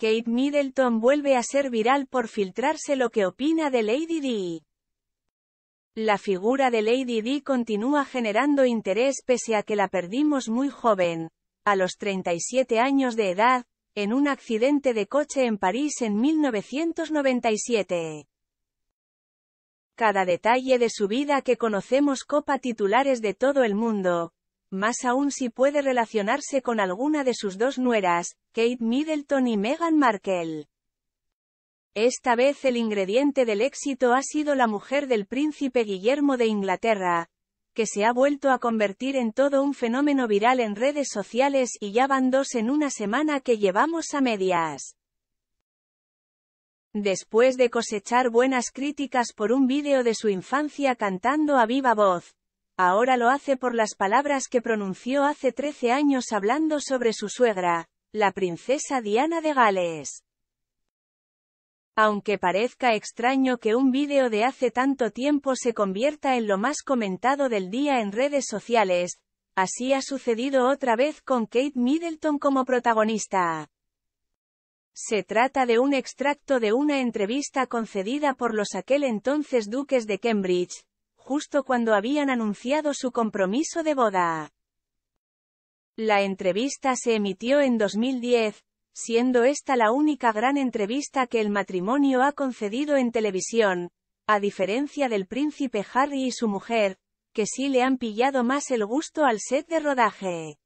Kate Middleton vuelve a ser viral por filtrarse lo que opina de Lady Di. La figura de Lady Di continúa generando interés pese a que la perdimos muy joven, a los 37 años de edad, en un accidente de coche en París en 1997. Cada detalle de su vida que conocemos copa titulares de todo el mundo, más aún si puede relacionarse con alguna de sus dos nueras, Kate Middleton y Meghan Markle. Esta vez el ingrediente del éxito ha sido la mujer del príncipe Guillermo de Inglaterra, que se ha vuelto a convertir en todo un fenómeno viral en redes sociales y ya van dos en una semana que llevamos a medias. Después de cosechar buenas críticas por un vídeo de su infancia cantando a viva voz, Ahora lo hace por las palabras que pronunció hace 13 años hablando sobre su suegra, la princesa Diana de Gales. Aunque parezca extraño que un vídeo de hace tanto tiempo se convierta en lo más comentado del día en redes sociales, así ha sucedido otra vez con Kate Middleton como protagonista. Se trata de un extracto de una entrevista concedida por los aquel entonces duques de Cambridge, justo cuando habían anunciado su compromiso de boda. La entrevista se emitió en 2010, siendo esta la única gran entrevista que el matrimonio ha concedido en televisión, a diferencia del príncipe Harry y su mujer, que sí le han pillado más el gusto al set de rodaje.